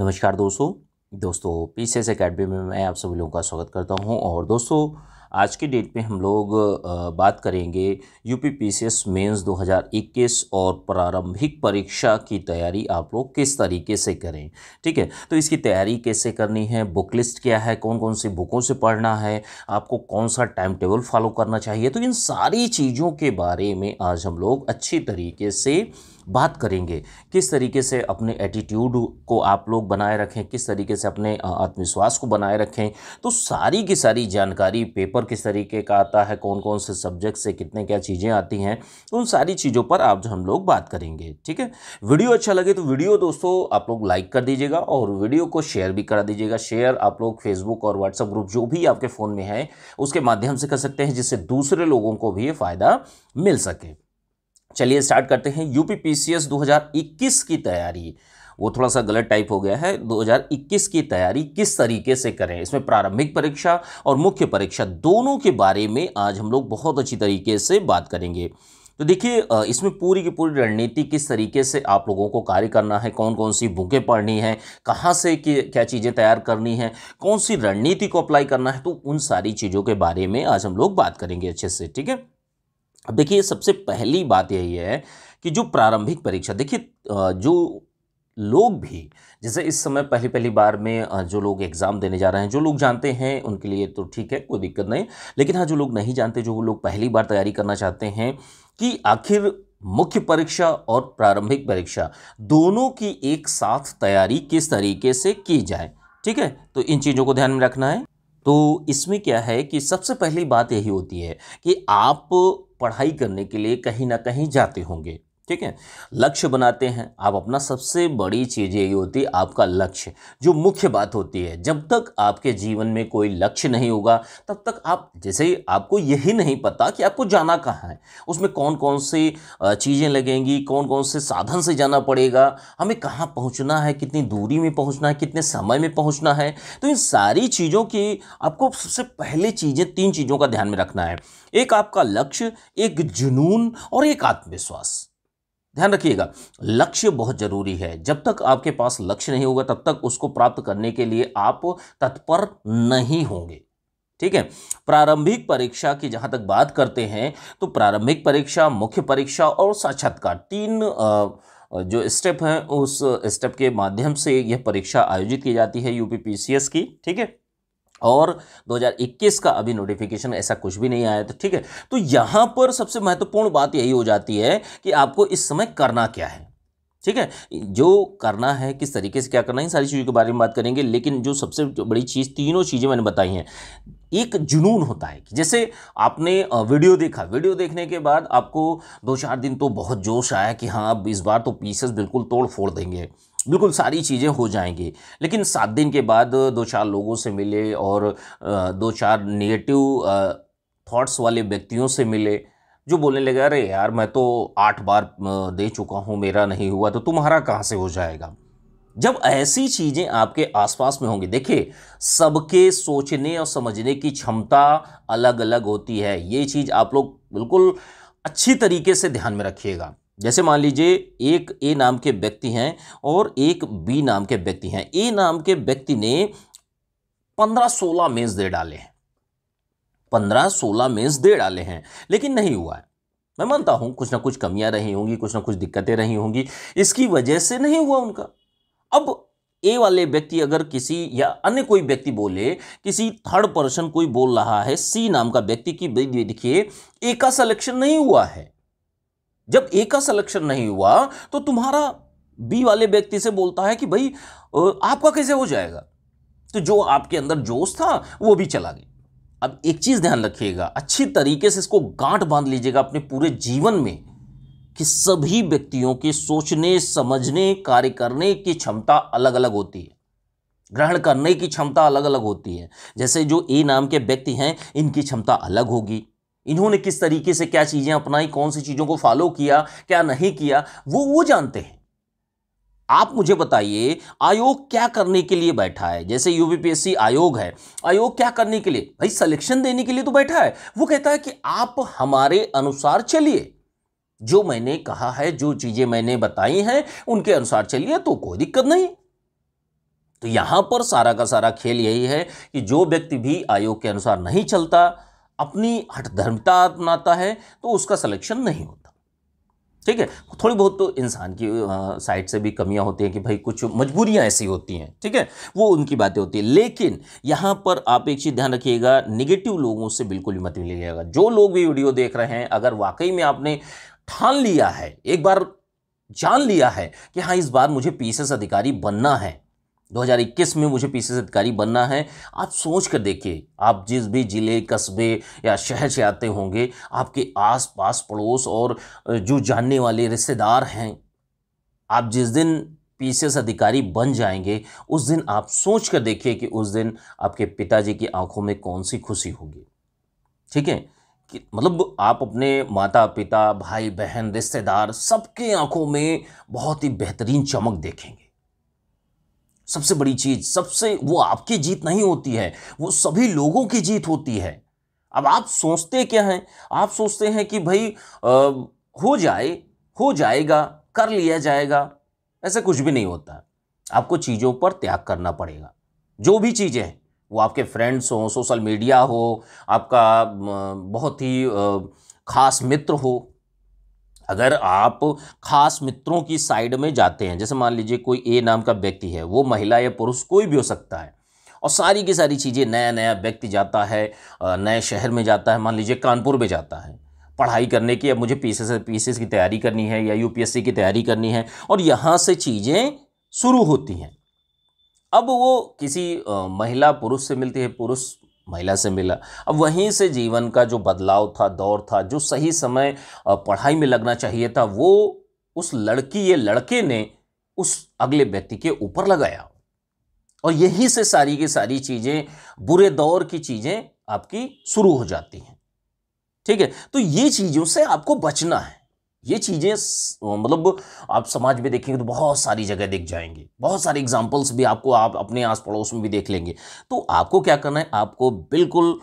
नमस्कार दोस्तों दोस्तों पी सी एस अकेडमी में मैं आप सभी लोगों का स्वागत करता हूं और दोस्तों आज के डेट में हम लोग बात करेंगे यूपी पीसीएस मेंस 2021 और प्रारंभिक परीक्षा की तैयारी आप लोग किस तरीके से करें ठीक है तो इसकी तैयारी कैसे करनी है बुक लिस्ट क्या है कौन कौन सी बुकों से पढ़ना है आपको कौन सा टाइम टेबल फॉलो करना चाहिए तो इन सारी चीज़ों के बारे में आज हम लोग अच्छी तरीके से बात करेंगे किस तरीके से अपने एटीट्यूड को आप लोग बनाए रखें किस तरीके से अपने आत्मविश्वास को बनाए रखें तो सारी की सारी जानकारी पेपर किस तरीके का आता है कौन कौन से सब्जेक्ट से कितने क्या चीज़ें आती हैं उन सारी चीज़ों पर आप जो हम लोग बात करेंगे ठीक है वीडियो अच्छा लगे तो वीडियो दोस्तों आप लोग लाइक कर दीजिएगा और वीडियो को शेयर भी करा दीजिएगा शेयर आप लोग फेसबुक और व्हाट्सअप ग्रुप जो भी आपके फ़ोन में है उसके माध्यम से कर सकते हैं जिससे दूसरे लोगों को भी ये फ़ायदा मिल सके चलिए स्टार्ट करते हैं यूपीपीसीएस 2021 की तैयारी वो थोड़ा सा गलत टाइप हो गया है 2021 की तैयारी किस तरीके से करें इसमें प्रारंभिक परीक्षा और मुख्य परीक्षा दोनों के बारे में आज हम लोग बहुत अच्छी तरीके से बात करेंगे तो देखिए इसमें पूरी की पूरी रणनीति किस तरीके से आप लोगों को कार्य करना है कौन कौन सी बुकें पढ़नी है कहाँ से क्या चीज़ें तैयार करनी है कौन सी रणनीति को अप्लाई करना है तो उन सारी चीज़ों के बारे में आज हम लोग बात करेंगे अच्छे से ठीक है अब देखिए सबसे पहली बात यही है कि जो प्रारंभिक परीक्षा देखिए जो लोग भी जैसे इस समय पहली पहली बार में जो लोग एग्ज़ाम देने जा रहे हैं जो लोग जानते हैं उनके लिए तो ठीक है कोई दिक्कत नहीं लेकिन हाँ जो लोग नहीं जानते जो लोग पहली बार तैयारी करना चाहते हैं कि आखिर मुख्य परीक्षा और प्रारंभिक परीक्षा दोनों की एक साथ तैयारी किस तरीके से की जाए ठीक है तो इन चीज़ों को ध्यान में रखना है तो इसमें क्या है कि सबसे पहली बात यही होती है कि आप पढ़ाई करने के लिए कहीं ना कहीं जाते होंगे ठीक है लक्ष्य बनाते हैं आप अपना सबसे बड़ी चीज़ यही होती है आपका लक्ष्य जो मुख्य बात होती है जब तक आपके जीवन में कोई लक्ष्य नहीं होगा तब तक आप जैसे ही आपको यही नहीं पता कि आपको जाना कहाँ है उसमें कौन कौन सी चीज़ें लगेंगी कौन कौन से साधन से जाना पड़ेगा हमें कहाँ पहुँचना है कितनी दूरी में पहुँचना है कितने समय में पहुँचना है तो इन सारी चीज़ों की आपको सबसे पहले चीज़ें तीन चीज़ों का ध्यान में रखना है एक आपका लक्ष्य एक जुनून और एक आत्मविश्वास ध्यान रखिएगा लक्ष्य बहुत जरूरी है जब तक आपके पास लक्ष्य नहीं होगा तब तक उसको प्राप्त करने के लिए आप तत्पर नहीं होंगे ठीक है प्रारंभिक परीक्षा की जहां तक बात करते हैं तो प्रारंभिक परीक्षा मुख्य परीक्षा और साक्षात्कार तीन जो स्टेप हैं उस स्टेप के माध्यम से यह परीक्षा आयोजित की जाती है यूपीपीसीएस की ठीक है और 2021 का अभी नोटिफिकेशन ऐसा कुछ भी नहीं आया तो ठीक है तो यहाँ पर सबसे महत्वपूर्ण बात यही हो जाती है कि आपको इस समय करना क्या है ठीक है जो करना है किस तरीके से क्या करना है सारी चीज़ों के बारे में बात करेंगे लेकिन जो सबसे बड़ी चीज़ तीनों चीज़ें मैंने बताई हैं एक जुनून होता है कि जैसे आपने वीडियो देखा वीडियो देखने के बाद आपको दो चार दिन तो बहुत जोश आया कि हाँ अब इस बार तो पीसेस बिल्कुल तोड़ फोड़ देंगे बिल्कुल सारी चीज़ें हो जाएंगी लेकिन सात दिन के बाद दो चार लोगों से मिले और दो चार नेगेटिव थाट्स वाले व्यक्तियों से मिले जो बोलने लगे अरे यार मैं तो आठ बार दे चुका हूँ मेरा नहीं हुआ तो तुम्हारा कहाँ से हो जाएगा जब ऐसी चीज़ें आपके आसपास में होंगी देखिए सबके सोचने और समझने की क्षमता अलग अलग होती है ये चीज़ आप लोग बिल्कुल अच्छी तरीके से ध्यान में रखिएगा जैसे मान लीजिए एक ए नाम के व्यक्ति हैं और एक बी नाम के व्यक्ति हैं ए नाम के व्यक्ति ने पंद्रह सोलह मेज दे डाले हैं पंद्रह सोलह मेज दे डाले हैं लेकिन नहीं हुआ है मैं मानता हूं कुछ ना कुछ कमियां रही होंगी कुछ ना कुछ दिक्कतें रही होंगी इसकी वजह से नहीं हुआ उनका अब ए वाले व्यक्ति अगर किसी या अन्य कोई व्यक्ति बोले किसी थर्ड पर्सन कोई बोल रहा है सी नाम का व्यक्ति की देखिए ए का सिलेक्शन नहीं हुआ है जब ए का सिलेक्शन नहीं हुआ तो तुम्हारा बी वाले व्यक्ति से बोलता है कि भाई आपका कैसे हो जाएगा तो जो आपके अंदर जोश था वो भी चला गया अब एक चीज़ ध्यान रखिएगा अच्छी तरीके से इसको गांठ बांध लीजिएगा अपने पूरे जीवन में कि सभी व्यक्तियों के सोचने समझने कार्य करने की क्षमता अलग अलग होती है ग्रहण करने की क्षमता अलग अलग होती है जैसे जो ए नाम के व्यक्ति हैं इनकी क्षमता अलग होगी इन्होंने किस तरीके से क्या चीज़ें अपनाई कौन सी चीज़ों को फॉलो किया क्या नहीं किया वो वो जानते हैं आप मुझे बताइए आयोग क्या करने के लिए बैठा है जैसे यूपीपीएससी आयोग है आयोग क्या करने के लिए भाई सिलेक्शन देने के लिए तो बैठा है वो कहता है कि आप हमारे अनुसार चलिए जो मैंने कहा है जो चीज़ें मैंने बताई हैं उनके अनुसार चलिए तो कोई दिक्कत नहीं तो यहां पर सारा का सारा खेल यही है कि जो व्यक्ति भी आयोग के अनुसार नहीं चलता अपनी हठधर्मता अपनाता है तो उसका सिलेक्शन नहीं होता ठीक है थोड़ी बहुत तो इंसान की साइड से भी कमियां होती हैं कि भाई कुछ मजबूरियां ऐसी होती हैं ठीक है वो उनकी बातें होती है लेकिन यहाँ पर आप एक चीज़ ध्यान रखिएगा निगेटिव लोगों से बिल्कुल भी मत जाएगा जो लोग भी वीडियो देख रहे हैं अगर वाकई में आपने ठान लिया है एक बार जान लिया है कि हाँ इस बार मुझे पीसीएस अधिकारी बनना है 2021 में मुझे पीसीएस अधिकारी बनना है आप सोच कर देखिए आप जिस भी ज़िले कस्बे या शहर से आते होंगे आपके आस पास पड़ोस और जो जानने वाले रिश्तेदार हैं आप जिस दिन पीसीएस अधिकारी बन जाएंगे उस दिन आप सोच कर देखिए कि उस दिन आपके पिताजी की आंखों में कौन सी खुशी होगी ठीक है कि मतलब आप अपने माता पिता भाई बहन रिश्तेदार सबके आंखों में बहुत ही बेहतरीन चमक देखेंगे सबसे बड़ी चीज़ सबसे वो आपकी जीत नहीं होती है वो सभी लोगों की जीत होती है अब आप सोचते क्या हैं आप सोचते हैं कि भाई आ, हो जाए हो जाएगा कर लिया जाएगा ऐसा कुछ भी नहीं होता आपको चीज़ों पर त्याग करना पड़ेगा जो भी चीज़ें हैं वो आपके फ्रेंड्स हों सोशल मीडिया हो आपका बहुत ही ख़ास मित्र हो अगर आप खास मित्रों की साइड में जाते हैं जैसे मान लीजिए कोई ए नाम का व्यक्ति है वो महिला या पुरुष कोई भी हो सकता है और सारी की सारी चीज़ें नया नया व्यक्ति जाता है नए शहर में जाता है मान लीजिए कानपुर में जाता है पढ़ाई करने की अब मुझे पी एस की तैयारी करनी है या सी की तैयारी करनी है और यहाँ से चीज़ें शुरू होती हैं अब वो किसी महिला पुरुष से मिलती है पुरुष महिला से मिला अब वहीं से जीवन का जो बदलाव था दौर था जो सही समय पढ़ाई में लगना चाहिए था वो उस लड़की या लड़के ने उस अगले व्यक्ति के ऊपर लगाया और यहीं से सारी की सारी चीज़ें बुरे दौर की चीज़ें आपकी शुरू हो जाती हैं ठीक है तो ये चीज़ों से आपको बचना है ये चीज़ें मतलब आप समाज में देखेंगे तो बहुत सारी जगह दिख जाएंगे बहुत सारे एग्जाम्पल्स भी आपको आप अपने आस पड़ोस में भी देख लेंगे तो आपको क्या करना है आपको बिल्कुल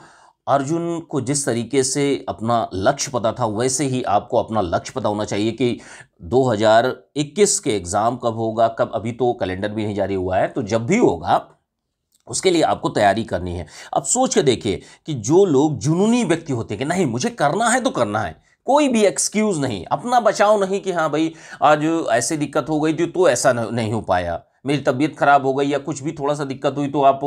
अर्जुन को जिस तरीके से अपना लक्ष्य पता था वैसे ही आपको अपना लक्ष्य पता होना चाहिए कि 2021 के एग्ज़ाम कब होगा कब अभी तो कैलेंडर भी नहीं जारी हुआ है तो जब भी होगा उसके लिए आपको तैयारी करनी है अब सोच के देखिए कि जो लोग जुनूनी व्यक्ति होते हैं कि नहीं मुझे करना है तो करना है कोई भी एक्सक्यूज़ नहीं अपना बचाव नहीं कि हाँ भाई आज ऐसे दिक्कत हो गई थी तो ऐसा नहीं हो पाया मेरी तबीयत खराब हो गई या कुछ भी थोड़ा सा दिक्कत हुई तो आप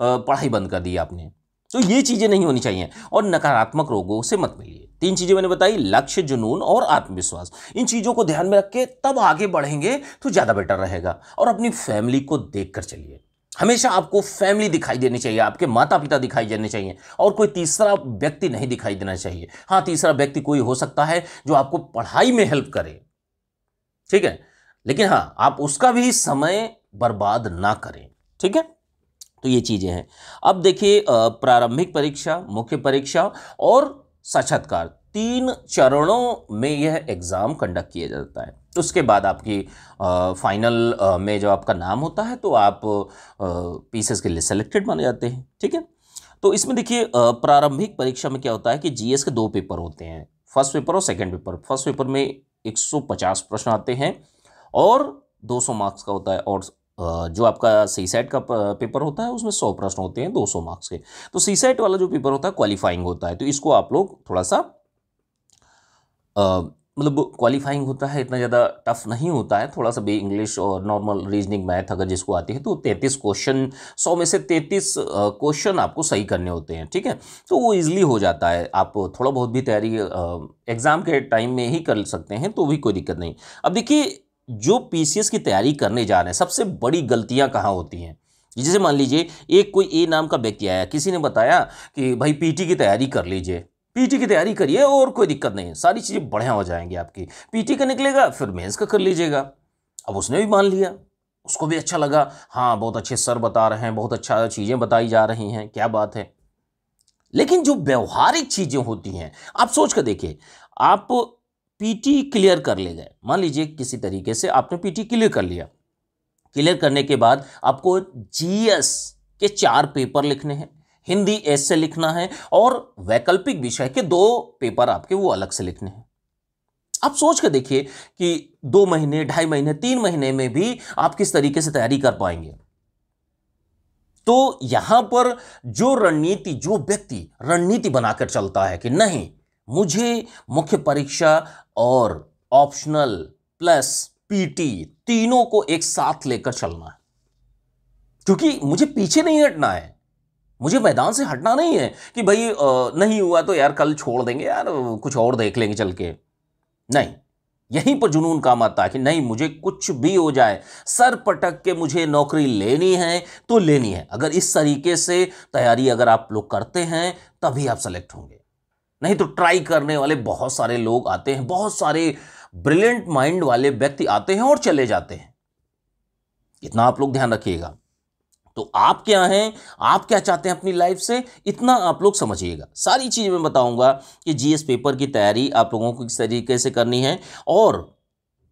पढ़ाई बंद कर दी आपने तो ये चीज़ें नहीं होनी चाहिए और नकारात्मक रोगों से मत मिलिए तीन चीज़ें मैंने बताई लक्ष्य जुनून और आत्मविश्वास इन चीज़ों को ध्यान में रख के तब आगे बढ़ेंगे तो ज़्यादा बेटर रहेगा और अपनी फैमिली को देख कर चलिए हमेशा आपको फैमिली दिखाई देनी चाहिए आपके माता पिता दिखाई देने चाहिए और कोई तीसरा व्यक्ति नहीं दिखाई देना चाहिए हाँ तीसरा व्यक्ति कोई हो सकता है जो आपको पढ़ाई में हेल्प करे ठीक है लेकिन हाँ आप उसका भी समय बर्बाद ना करें ठीक है तो ये चीज़ें हैं अब देखिए प्रारंभिक परीक्षा मुख्य परीक्षा और साक्षात्कार तीन चरणों में यह एग्ज़ाम कंडक्ट किया जाता है तो उसके बाद आपकी आ, फाइनल आ, में जब आपका नाम होता है तो आप पीसीएस के लिए सेलेक्टेड माने जाते हैं ठीक है तो इसमें देखिए प्रारंभिक परीक्षा में क्या होता है कि जीएस के दो पेपर होते हैं फर्स्ट पेपर और सेकंड पेपर फर्स्ट पेपर में 150 प्रश्न आते हैं और 200 मार्क्स का होता है और जो आपका सी सेट का पेपर होता है उसमें सौ प्रश्न होते हैं 200 मार्क्स के तो सी सेट वाला जो पेपर होता है क्वालिफाइंग होता है तो इसको आप लोग थोड़ा सा मतलब क्वालिफाइंग होता है इतना ज़्यादा टफ नहीं होता है थोड़ा सा भी इंग्लिश और नॉर्मल रीजनिंग मैथ अगर जिसको आती है तो 33 क्वेश्चन 100 में से 33 क्वेश्चन आपको सही करने होते हैं ठीक है तो वो ईजिली हो जाता है आप थोड़ा बहुत भी तैयारी एग्ज़ाम के टाइम में ही कर सकते हैं तो भी कोई दिक्कत नहीं अब देखिए जो पी की तैयारी करने जा रहे हैं सबसे बड़ी गलतियाँ कहाँ होती हैं जैसे मान लीजिए एक कोई ए नाम का व्यक्ति आया किसी ने बताया कि भाई पी की तैयारी कर लीजिए पीटी की तैयारी करिए और कोई दिक्कत नहीं है सारी चीज़ें बढ़िया हो जाएंगी आपकी पीटी का निकलेगा फिर मेंस का कर लीजिएगा अब उसने भी मान लिया उसको भी अच्छा लगा हाँ बहुत अच्छे सर बता रहे हैं बहुत अच्छा चीज़ें बताई जा रही हैं क्या बात है लेकिन जो व्यवहारिक चीज़ें होती हैं आप सोच कर देखिए आप पीटी क्लियर कर ले गए मान लीजिए किसी तरीके से आपने पीटी क्लियर कर लिया क्लियर करने के बाद आपको जीएस के चार पेपर लिखने हैं हिंदी एस से लिखना है और वैकल्पिक विषय के दो पेपर आपके वो अलग से लिखने हैं आप सोच के देखिए कि दो महीने ढाई महीने तीन महीने में भी आप किस तरीके से तैयारी कर पाएंगे तो यहां पर जो रणनीति जो व्यक्ति रणनीति बनाकर चलता है कि नहीं मुझे मुख्य परीक्षा और ऑप्शनल प्लस पीटी तीनों को एक साथ लेकर चलना है क्योंकि मुझे पीछे नहीं हटना है मुझे मैदान से हटना नहीं है कि भाई नहीं हुआ तो यार कल छोड़ देंगे यार कुछ और देख लेंगे चल के नहीं यहीं पर जुनून काम आता है कि नहीं मुझे कुछ भी हो जाए सर पटक के मुझे नौकरी लेनी है तो लेनी है अगर इस तरीके से तैयारी अगर आप लोग करते हैं तभी आप सेलेक्ट होंगे नहीं तो ट्राई करने वाले बहुत सारे लोग आते हैं बहुत सारे ब्रिलियंट माइंड वाले व्यक्ति आते हैं और चले जाते हैं इतना आप लोग ध्यान रखिएगा तो आप क्या हैं आप क्या चाहते हैं अपनी लाइफ से इतना आप लोग समझिएगा सारी चीज़ मैं बताऊंगा कि जीएस पेपर की तैयारी आप लोगों को किस तरीके से करनी है और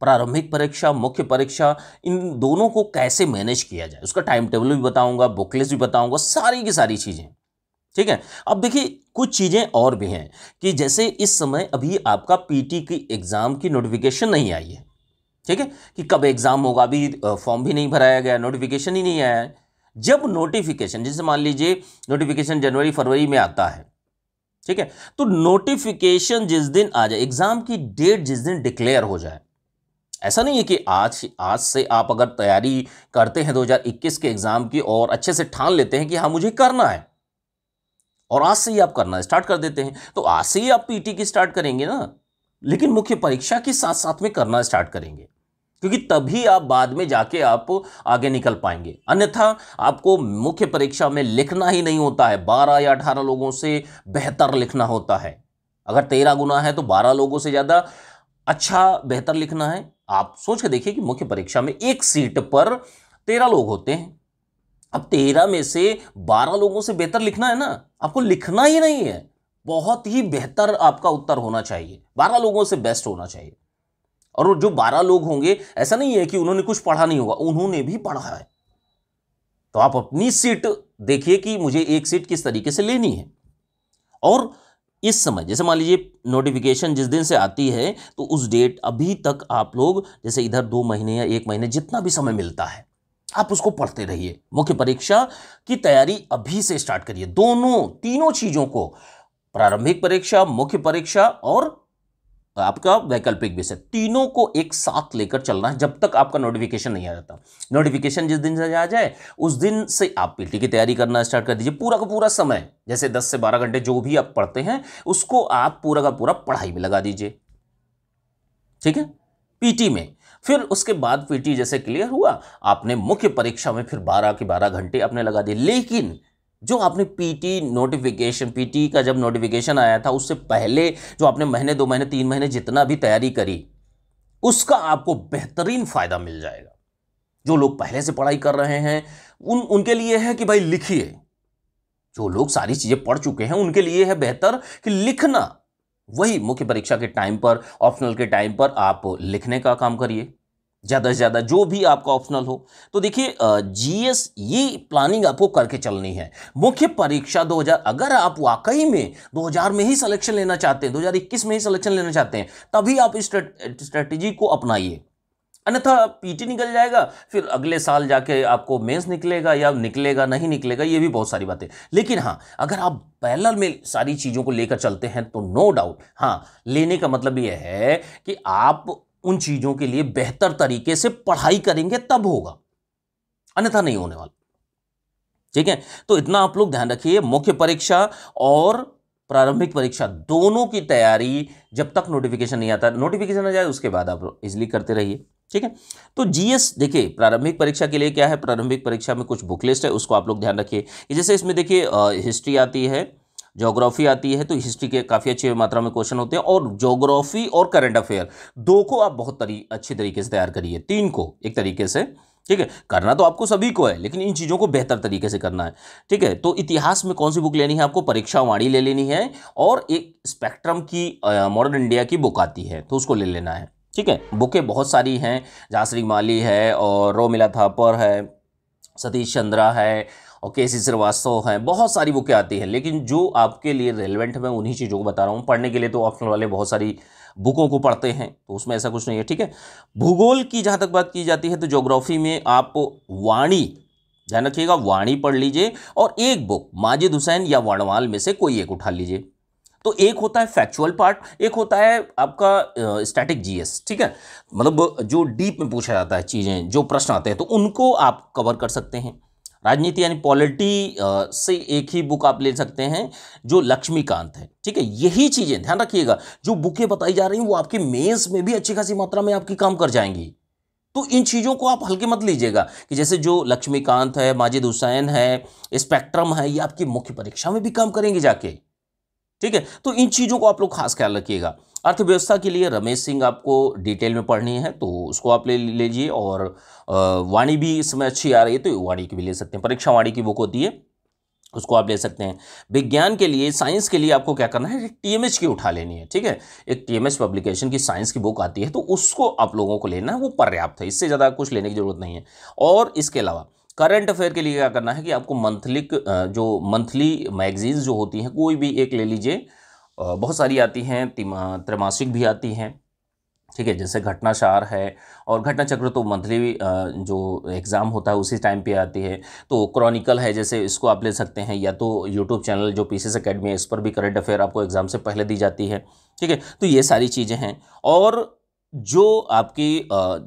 प्रारंभिक परीक्षा मुख्य परीक्षा इन दोनों को कैसे मैनेज किया जाए उसका टाइम टेबल भी बताऊंगा बुकलेस भी बताऊंगा सारी की सारी चीज़ें ठीक है अब देखिए कुछ चीज़ें और भी हैं कि जैसे इस समय अभी आपका पीटी की एग्ज़ाम की नोटिफिकेशन नहीं आई है ठीक है कि कब एग्ज़ाम होगा अभी फॉर्म भी नहीं भराया गया नोटिफिकेशन ही नहीं आया है जब नोटिफिकेशन जैसे मान लीजिए नोटिफिकेशन जनवरी फरवरी में आता है ठीक है तो नोटिफिकेशन जिस दिन आ जाए एग्जाम की डेट जिस दिन डिक्लेयर हो जाए ऐसा नहीं है कि आज आज से आप अगर तैयारी करते हैं 2021 के एग्जाम की और अच्छे से ठान लेते हैं कि हाँ मुझे करना है और आज से ही आप करना स्टार्ट कर देते हैं तो आज से ही आप पीटी की स्टार्ट करेंगे ना लेकिन मुख्य परीक्षा के साथ साथ में करना स्टार्ट करेंगे क्योंकि तभी आप बाद में जाके आप आगे निकल पाएंगे अन्यथा आपको मुख्य परीक्षा में लिखना ही नहीं होता है बारह या अठारह लोगों से बेहतर लिखना होता है अगर तेरह गुना है तो बारह लोगों से ज़्यादा अच्छा बेहतर लिखना है आप सोच के देखिए कि मुख्य परीक्षा में एक सीट पर तेरह लोग होते हैं अब तेरह में से बारह लोगों से बेहतर लिखना है ना आपको लिखना ही नहीं है बहुत ही बेहतर आपका उत्तर होना चाहिए बारह लोगों से बेस्ट होना चाहिए और जो बारह लोग होंगे ऐसा नहीं है कि उन्होंने कुछ पढ़ा नहीं होगा उन्होंने भी पढ़ा है तो आप अपनी सीट देखिए कि मुझे एक सीट किस तरीके से लेनी है और इस समय जैसे मान लीजिए नोटिफिकेशन जिस दिन से आती है तो उस डेट अभी तक आप लोग जैसे इधर दो महीने या एक महीने जितना भी समय मिलता है आप उसको पढ़ते रहिए मुख्य परीक्षा की तैयारी अभी से स्टार्ट करिए दोनों तीनों चीज़ों को प्रारंभिक परीक्षा मुख्य परीक्षा और आपका वैकल्पिक विषय तीनों को एक साथ लेकर चलना है जब तक आपका नोटिफिकेशन नहीं आ जाता नोटिफिकेशन जिस दिन से आ जाए उस दिन से आप पीटी की तैयारी करना स्टार्ट कर दीजिए पूरा का पूरा समय जैसे 10 से 12 घंटे जो भी आप पढ़ते हैं उसको आप पूरा का पूरा पढ़ाई में लगा दीजिए ठीक है पीटी में फिर उसके बाद पीटी जैसे क्लियर हुआ आपने मुख्य परीक्षा में फिर बारह के बारह घंटे आपने लगा दिए लेकिन जो आपने पीटी नोटिफिकेशन पीटी का जब नोटिफिकेशन आया था उससे पहले जो आपने महीने दो महीने तीन महीने जितना भी तैयारी करी उसका आपको बेहतरीन फ़ायदा मिल जाएगा जो लोग पहले से पढ़ाई कर रहे हैं उन उनके लिए है कि भाई लिखिए जो लोग सारी चीज़ें पढ़ चुके हैं उनके लिए है बेहतर कि लिखना वही मुख्य परीक्षा के टाइम पर ऑप्शनल के टाइम पर आप लिखने का काम करिए ज़्यादा से ज़्यादा जो भी आपका ऑप्शनल हो तो देखिए जीएस ये प्लानिंग आपको करके चलनी है मुख्य परीक्षा 2000 अगर आप वाकई में 2000 में ही सिलेक्शन लेना चाहते हैं 2021 में ही सिलेक्शन लेना चाहते हैं तभी आप इस स्ट्रेटेजी को अपनाइए अन्यथा पीटी निकल जाएगा फिर अगले साल जाके आपको मेंस निकलेगा या निकलेगा नहीं निकलेगा ये भी बहुत सारी बातें लेकिन हाँ अगर आप पैरल में सारी चीज़ों को लेकर चलते हैं तो नो डाउट हाँ लेने का मतलब ये है कि आप उन चीज़ों के लिए बेहतर तरीके से पढ़ाई करेंगे तब होगा अन्यथा नहीं होने वाला ठीक है तो इतना आप लोग ध्यान रखिए मुख्य परीक्षा और प्रारंभिक परीक्षा दोनों की तैयारी जब तक नोटिफिकेशन नहीं आता नोटिफिकेशन आ जाए उसके बाद आप इजली करते रहिए ठीक है तो जीएस देखिए प्रारंभिक परीक्षा के लिए क्या है प्रारंभिक परीक्षा में कुछ बुक लिस्ट है उसको आप लोग ध्यान रखिए जैसे इसमें देखिए हिस्ट्री आती है जोग्राफी आती है तो हिस्ट्री के काफ़ी अच्छी मात्रा में क्वेश्चन होते हैं और जोग्राफी और करंट अफेयर दो को आप बहुत तरी, अच्छे तरीके से तैयार करिए तीन को एक तरीके से ठीक है करना तो आपको सभी को है लेकिन इन चीज़ों को बेहतर तरीके से करना है ठीक है तो इतिहास में कौन सी बुक लेनी है आपको परीक्षा वाणी ले लेनी है और एक स्पेक्ट्रम की मॉडर्न इंडिया की बुक आती है तो उसको ले लेना है ठीक है बुकें बहुत सारी हैं जासरी माली है और रोमिला थापर है सतीश चंद्रा है और सी श्रीवास्तव हैं बहुत सारी बुकें आती हैं लेकिन जो आपके लिए रेलिवेंट है मैं उन्हीं चीज़ों को बता रहा हूँ पढ़ने के लिए तो ऑप्शनल वाले बहुत सारी बुकों को पढ़ते हैं तो उसमें ऐसा कुछ नहीं है ठीक है भूगोल की जहाँ तक बात की जाती है तो जोग्राफी में आप वाणी ध्यान रखिएगा वाणी पढ़ लीजिए और एक बुक माजिद हुसैन या वर्णवाल में से कोई एक उठा लीजिए तो एक होता है फैक्चुअल पार्ट एक होता है आपका स्टैटिक जीएस ठीक है मतलब जो डीप में पूछा जाता है चीज़ें जो प्रश्न आते हैं तो उनको आप कवर कर सकते हैं राजनीति यानी पॉलिटी से एक ही बुक आप ले सकते हैं जो लक्ष्मीकांत है ठीक है यही चीज़ें ध्यान रखिएगा जो बुकें बताई जा रही हैं वो आपके मेंस में भी अच्छी खासी मात्रा में आपकी काम कर जाएंगी तो इन चीज़ों को आप हल्के मत लीजिएगा कि जैसे जो लक्ष्मीकांत है माजिद हुसैन है स्पेक्ट्रम है ये आपकी मुख्य परीक्षा में भी काम करेंगे जाके ठीक है तो इन चीज़ों को आप लोग खास ख्याल रखिएगा अर्थव्यवस्था के लिए रमेश सिंह आपको डिटेल में पढ़नी है तो उसको आप ले लीजिए और वाणी भी इसमें अच्छी आ रही है तो वाणी की भी ले सकते हैं परीक्षा वाणी की बुक होती है उसको आप ले सकते हैं विज्ञान के लिए साइंस के लिए आपको क्या करना है टीएमएच की उठा लेनी है ठीक है एक टीएमएच पब्लिकेशन की साइंस की बुक आती है तो उसको आप लोगों को लेना है वो पर्याप्त है इससे ज़्यादा कुछ लेने की ज़रूरत नहीं है और इसके अलावा करंट अफेयर के लिए क्या करना है कि आपको मंथली जो मंथली मैगजीन्स जो होती हैं कोई भी एक ले लीजिए बहुत सारी आती हैं त्रैमासिक भी आती हैं ठीक है जैसे घटनाशार है और घटना चक्र तो मंथली जो एग्ज़ाम होता है उसी टाइम पे आती है तो क्रॉनिकल है जैसे इसको आप ले सकते हैं या तो यूट्यूब चैनल जो एस अकेडमी है इस पर भी करंट अफेयर आपको एग्ज़ाम से पहले दी जाती है ठीक है तो ये सारी चीज़ें हैं और जो आपकी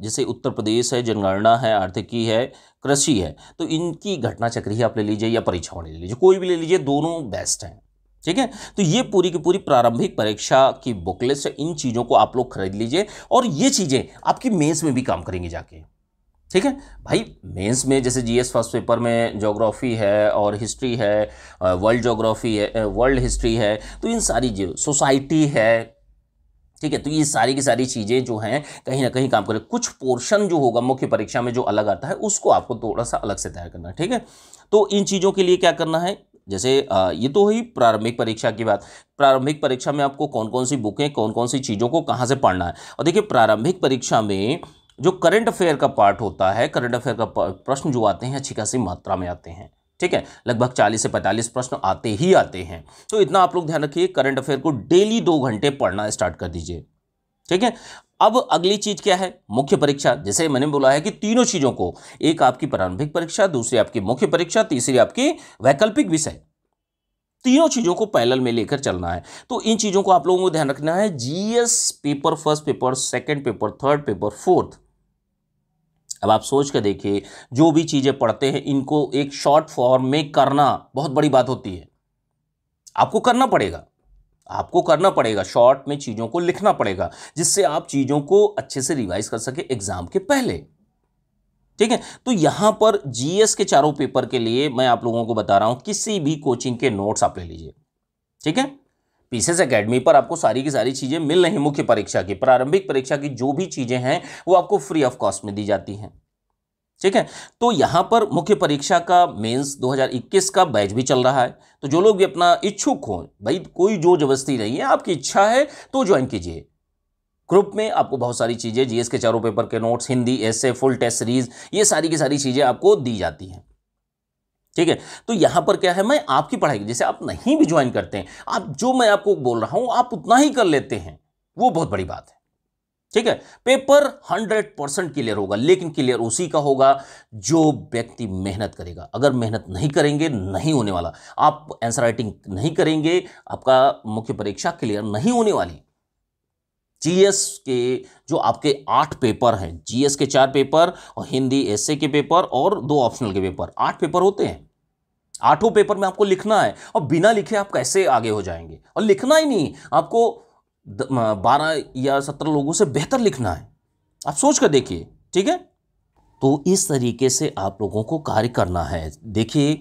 जैसे उत्तर प्रदेश है जनगणना है आर्थिकी है कृषि है तो इनकी घटना चक्र ही आप ले लीजिए या परीक्षाओं ले लीजिए कोई भी ले लीजिए दोनों बेस्ट हैं ठीक है तो ये पूरी की पूरी प्रारंभिक परीक्षा की बुकलेट्स इन चीज़ों को आप लोग खरीद लीजिए और ये चीज़ें आपकी मेंस में भी काम करेंगी जाके ठीक है भाई मेंस में जैसे जीएस फर्स्ट पेपर में जोग्राफ़ी है और हिस्ट्री है वर्ल्ड जोग्राफ़ी है वर्ल्ड हिस्ट्री है तो इन सारी जो सोसाइटी है ठीक है तो ये सारी की सारी चीज़ें जो हैं कहीं ना कहीं काम करें कुछ पोर्शन जो होगा मुख्य परीक्षा में जो अलग आता है उसको आपको थोड़ा सा अलग से तैयार करना है ठीक है तो इन चीज़ों के लिए क्या करना है जैसे ये तो ही प्रारंभिक परीक्षा की बात प्रारंभिक परीक्षा में आपको कौन कौन सी बुकें कौन कौन सी चीज़ों को कहाँ से पढ़ना है और देखिए प्रारंभिक परीक्षा में जो करंट अफेयर का पार्ट होता है करंट अफेयर का प्रश्न जो आते हैं अच्छी खासी मात्रा में आते हैं ठीक है लगभग 40 से 45 प्रश्न आते ही आते हैं तो इतना आप लोग ध्यान रखिए करंट अफेयर को डेली दो घंटे पढ़ना स्टार्ट कर दीजिए ठीक है अब अगली चीज क्या है मुख्य परीक्षा जैसे मैंने बोला है कि तीनों चीजों को एक आपकी प्रारंभिक परीक्षा दूसरी आपकी मुख्य परीक्षा तीसरी आपकी वैकल्पिक विषय तीनों चीजों को पैनल में लेकर चलना है तो इन चीजों को आप लोगों को ध्यान रखना है GS paper first paper second paper third paper fourth अब आप सोच कर देखिए जो भी चीज़ें पढ़ते हैं इनको एक शॉर्ट फॉर्म में करना बहुत बड़ी बात होती है आपको करना पड़ेगा आपको करना पड़ेगा शॉर्ट में चीज़ों को लिखना पड़ेगा जिससे आप चीज़ों को अच्छे से रिवाइज कर सके एग्जाम के पहले ठीक है तो यहाँ पर जीएस के चारों पेपर के लिए मैं आप लोगों को बता रहा हूँ किसी भी कोचिंग के नोट्स आप ले लीजिए ठीक है पीसीएस एकेडमी पर आपको सारी की सारी चीज़ें मिल रही मुख्य परीक्षा की प्रारंभिक परीक्षा की जो भी चीज़ें हैं वो आपको फ्री ऑफ कॉस्ट में दी जाती हैं ठीक है तो यहाँ पर मुख्य परीक्षा का मेंस 2021 का बैच भी चल रहा है तो जो लोग भी अपना इच्छुक हों भाई कोई जो जबस्ती नहीं है आपकी इच्छा है तो ज्वाइन कीजिए ग्रुप में आपको बहुत सारी चीज़ें जीएस के चारों पेपर के नोट्स हिंदी ऐसे फुल टेस्ट सीरीज ये सारी की सारी चीज़ें आपको दी जाती हैं ठीक है तो यहाँ पर क्या है मैं आपकी पढ़ाई जैसे आप नहीं भी ज्वाइन करते हैं आप जो मैं आपको बोल रहा हूँ आप उतना ही कर लेते हैं वो बहुत बड़ी बात है ठीक है पेपर हंड्रेड परसेंट क्लियर होगा लेकिन क्लियर उसी का होगा जो व्यक्ति मेहनत करेगा अगर मेहनत नहीं करेंगे नहीं होने वाला आप आंसर राइटिंग नहीं करेंगे आपका मुख्य परीक्षा क्लियर नहीं होने वाली जीएस के जो आपके आठ पेपर हैं जीएस के चार पेपर और हिंदी एसए के पेपर और दो ऑप्शनल के पेपर आठ पेपर होते हैं आठों पेपर में आपको लिखना है और बिना लिखे आप कैसे आगे हो जाएंगे और लिखना ही नहीं आपको बारह या सत्रह लोगों से बेहतर लिखना है आप सोच कर देखिए ठीक है तो इस तरीके से आप लोगों को कार्य करना है देखिए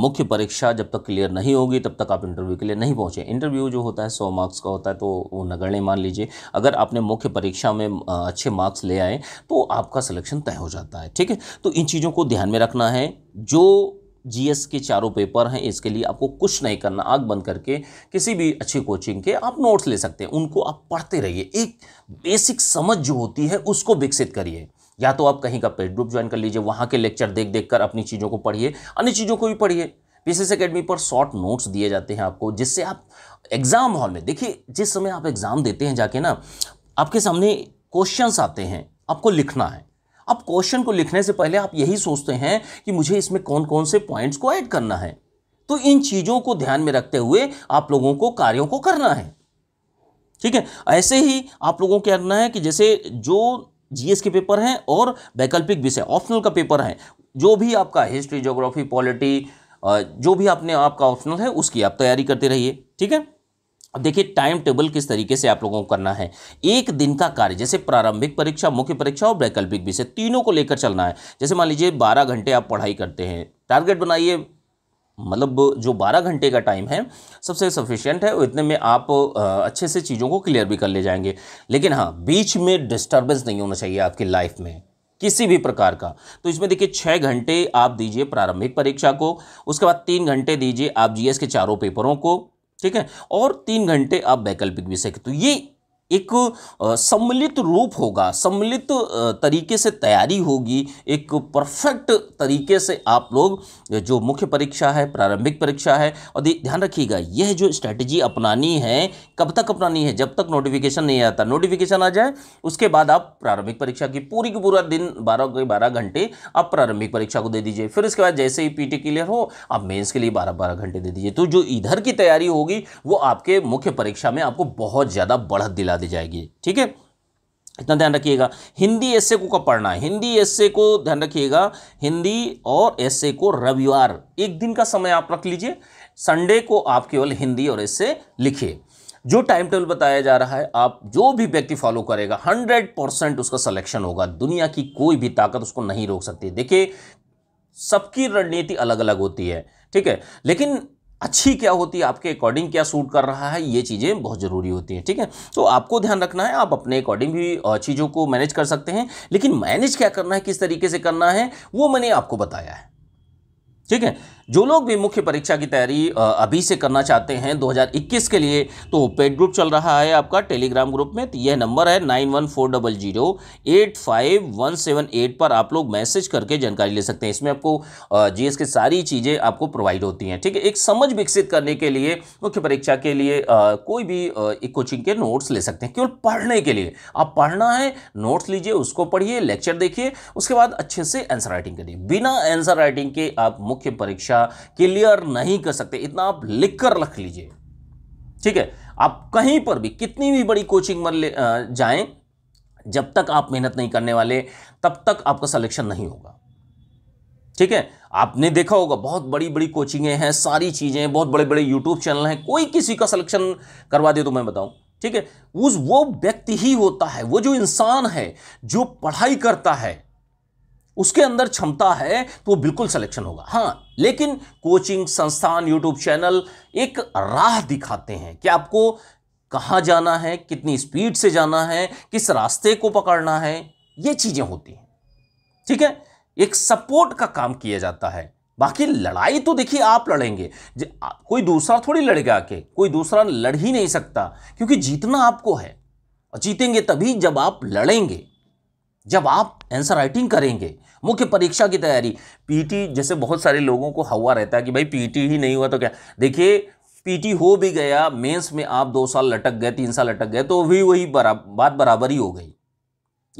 मुख्य परीक्षा जब तक क्लियर नहीं होगी तब तक आप इंटरव्यू के लिए नहीं पहुँचे इंटरव्यू जो होता है सौ मार्क्स का होता है तो वो नगण्य मान लीजिए अगर आपने मुख्य परीक्षा में अच्छे मार्क्स ले आए तो आपका सिलेक्शन तय हो जाता है ठीक है तो इन चीज़ों को ध्यान में रखना है जो जीएस के चारों पेपर हैं इसके लिए आपको कुछ नहीं करना आग बंद करके किसी भी अच्छी कोचिंग के आप नोट्स ले सकते हैं उनको आप पढ़ते रहिए एक बेसिक समझ जो होती है उसको विकसित करिए या तो आप कहीं का पेड ग्रुप ज्वाइन कर लीजिए वहाँ के लेक्चर देख देख कर अपनी चीज़ों को पढ़िए अन्य चीज़ों को भी पढ़िए पी एकेडमी पर शॉर्ट नोट्स दिए जाते हैं आपको जिससे आप एग्ज़ाम हॉल में देखिए जिस समय आप एग्ज़ाम देते हैं जाके ना आपके सामने क्वेश्चंस आते हैं आपको लिखना है अब क्वेश्चन को लिखने से पहले आप यही सोचते हैं कि मुझे इसमें कौन कौन से पॉइंट्स को ऐड करना है तो इन चीज़ों को ध्यान में रखते हुए आप लोगों को कार्यों को करना है ठीक है ऐसे ही आप लोगों को करना है कि जैसे जो जीएस के पेपर हैं और वैकल्पिक विषय ऑप्शनल का पेपर है जो भी आपका हिस्ट्री जोग्राफी पॉलिटी जो भी आपने आपका ऑप्शनल है उसकी आप तैयारी करते रहिए ठीक है अब देखिए टाइम टेबल किस तरीके से आप लोगों को करना है एक दिन का कार्य जैसे प्रारंभिक परीक्षा मुख्य परीक्षा और वैकल्पिक विषय तीनों को लेकर चलना है जैसे मान लीजिए बारह घंटे आप पढ़ाई करते हैं टारगेट बनाइए मतलब जो 12 घंटे का टाइम है सबसे सफिशियंट है और इतने में आप अच्छे से चीज़ों को क्लियर भी कर ले जाएंगे लेकिन हाँ बीच में डिस्टर्बेंस नहीं होना चाहिए आपकी लाइफ में किसी भी प्रकार का तो इसमें देखिए छः घंटे आप दीजिए प्रारंभिक परीक्षा को उसके बाद तीन घंटे दीजिए आप जीएस के चारों पेपरों को ठीक है और तीन घंटे आप वैकल्पिक विषय के तो ये एक सम्मिलित रूप होगा सम्मिलित तरीके से तैयारी होगी एक परफेक्ट तरीके से आप लोग जो मुख्य परीक्षा है प्रारंभिक परीक्षा है और ध्यान रखिएगा यह जो स्ट्रैटेजी अपनानी है कब तक अपनानी है जब तक नोटिफिकेशन नहीं आता नोटिफिकेशन आ जाए उसके बाद आप प्रारंभिक परीक्षा की पूरी की पूरा दिन बारह के बारह घंटे आप प्रारंभिक परीक्षा को दे दीजिए फिर उसके बाद जैसे ही पीटी क्लियर हो आप मेन्स के लिए बारह बारह घंटे दे दीजिए तो जो इधर की तैयारी होगी वो आपके मुख्य परीक्षा में आपको बहुत ज़्यादा बढ़त दिला हटा दी जाएगी ठीक है इतना ध्यान रखिएगा हिंदी एस को कब पढ़ना है हिंदी एस को ध्यान रखिएगा हिंदी और एस को रविवार एक दिन का समय आप रख लीजिए संडे को आप केवल हिंदी और एस लिखिए जो टाइम टेबल बताया जा रहा है आप जो भी व्यक्ति फॉलो करेगा हंड्रेड परसेंट उसका सिलेक्शन होगा दुनिया की कोई भी ताकत उसको नहीं रोक सकती देखिए सबकी रणनीति अलग अलग होती है ठीक है लेकिन अच्छी क्या होती है आपके अकॉर्डिंग क्या सूट कर रहा है ये चीज़ें बहुत ज़रूरी होती हैं ठीक है तो आपको ध्यान रखना है आप अपने अकॉर्डिंग भी चीज़ों को मैनेज कर सकते हैं लेकिन मैनेज क्या करना है किस तरीके से करना है वो मैंने आपको बताया है ठीक है जो लोग भी मुख्य परीक्षा की तैयारी अभी से करना चाहते हैं 2021 के लिए तो पेड ग्रुप चल रहा है आपका टेलीग्राम ग्रुप में तो यह नंबर है nine one four double zero eight five one seven eight पर आप लोग मैसेज करके जानकारी ले सकते हैं इसमें आपको जीएस की सारी चीज़ें आपको प्रोवाइड होती हैं ठीक है एक समझ विकसित करने के लिए मुख्य परीक्षा के लिए कोई भी कोचिंग के नोट्स ले सकते हैं केवल पढ़ने के लिए आप पढ़ना है नोट्स लीजिए उसको पढ़िए लेक्चर देखिए उसके बाद अच्छे से आंसर राइटिंग करिए बिना आंसर राइटिंग के आप मुख्य परीक्षा हमेशा क्लियर नहीं कर सकते इतना आप लिख कर रख लीजिए ठीक है आप कहीं पर भी कितनी भी बड़ी कोचिंग में ले जाएं जब तक आप मेहनत नहीं करने वाले तब तक आपका सिलेक्शन नहीं होगा ठीक है आपने देखा होगा बहुत बड़ी बड़ी कोचिंगें हैं सारी चीज़ें बहुत बड़े बड़े यूट्यूब चैनल हैं कोई किसी का सिलेक्शन करवा दे तो मैं बताऊं ठीक है उस वो व्यक्ति ही होता है वो जो इंसान है जो पढ़ाई करता है उसके अंदर क्षमता है तो वो बिल्कुल सिलेक्शन होगा हाँ लेकिन कोचिंग संस्थान यूट्यूब चैनल एक राह दिखाते हैं कि आपको कहाँ जाना है कितनी स्पीड से जाना है किस रास्ते को पकड़ना है ये चीज़ें होती हैं ठीक है एक सपोर्ट का काम किया जाता है बाकी लड़ाई तो देखिए आप लड़ेंगे कोई दूसरा थोड़ी लड़ेगा आके कोई दूसरा लड़ ही नहीं सकता क्योंकि जीतना आपको है और जीतेंगे तभी जब आप लड़ेंगे जब आप आंसर राइटिंग करेंगे मुख्य परीक्षा की तैयारी पीटी जैसे बहुत सारे लोगों को हवा रहता है कि भाई पीटी ही नहीं हुआ तो क्या देखिए पीटी हो भी गया मेंस में आप दो साल लटक गए तीन साल लटक गए तो भी वही बरा, बात बराबर ही हो गई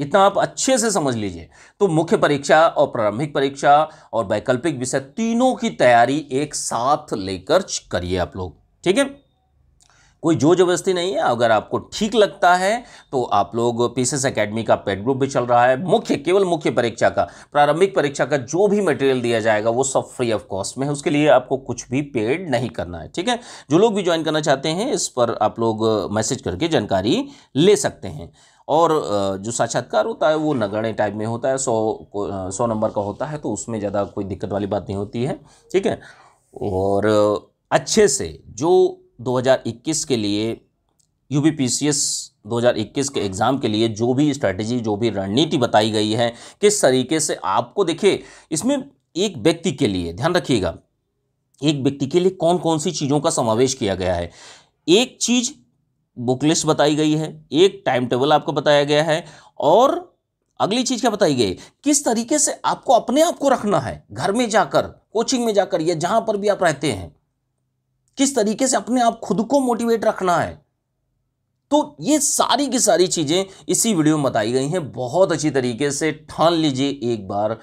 इतना आप अच्छे से समझ लीजिए तो मुख्य परीक्षा और प्रारंभिक परीक्षा और वैकल्पिक विषय तीनों की तैयारी एक साथ लेकर करिए आप लोग ठीक है कोई जो जबरदस्ती नहीं है अगर आपको ठीक लगता है तो आप लोग पीसीएस एकेडमी का पेड ग्रुप भी चल रहा है मुख्य केवल मुख्य परीक्षा का प्रारंभिक परीक्षा का जो भी मटेरियल दिया जाएगा वो सब फ्री ऑफ कॉस्ट में है उसके लिए आपको कुछ भी पेड नहीं करना है ठीक है जो लोग भी ज्वाइन करना चाहते हैं इस पर आप लोग मैसेज करके जानकारी ले सकते हैं और जो साक्षात्कार होता है वो नगण्य टाइप में होता है सौ सौ नंबर का होता है तो उसमें ज़्यादा कोई दिक्कत वाली बात नहीं होती है ठीक है और अच्छे से जो 2021 के लिए U B P C S 2021 के एग्ज़ाम के लिए जो भी स्ट्रैटेजी जो भी रणनीति बताई गई है किस तरीके से आपको देखिए इसमें एक व्यक्ति के लिए ध्यान रखिएगा एक व्यक्ति के लिए कौन कौन सी चीज़ों का समावेश किया गया है एक चीज़ बुक लिस्ट बताई गई है एक टाइम टेबल आपको बताया गया है और अगली चीज़ क्या बताई गई किस तरीके से आपको अपने आप को रखना है घर में जाकर कोचिंग में जाकर या जहाँ पर भी आप रहते हैं किस तरीके से अपने आप खुद को मोटिवेट रखना है तो ये सारी की सारी चीज़ें इसी वीडियो में बताई गई हैं बहुत अच्छी तरीके से ठान लीजिए एक बार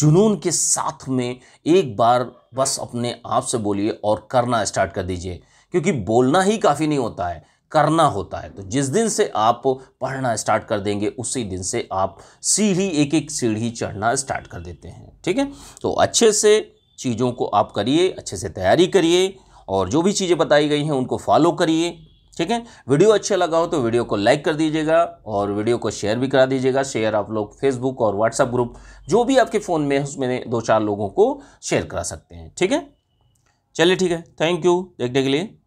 जुनून के साथ में एक बार बस अपने आप से बोलिए और करना स्टार्ट कर दीजिए क्योंकि बोलना ही काफ़ी नहीं होता है करना होता है तो जिस दिन से आप पढ़ना स्टार्ट कर देंगे उसी दिन से आप सीढ़ी एक एक सीढ़ी चढ़ना स्टार्ट कर देते हैं ठीक है तो अच्छे से चीज़ों को आप करिए अच्छे से तैयारी करिए और जो भी चीज़ें बताई गई हैं उनको फॉलो करिए ठीक है वीडियो अच्छा लगा हो तो वीडियो को लाइक कर दीजिएगा और वीडियो को शेयर भी करा दीजिएगा शेयर आप लोग फेसबुक और व्हाट्सएप ग्रुप जो भी आपके फ़ोन में है उसमें दो चार लोगों को शेयर करा सकते हैं ठीक है चलिए ठीक है थैंक यू देखने के लिए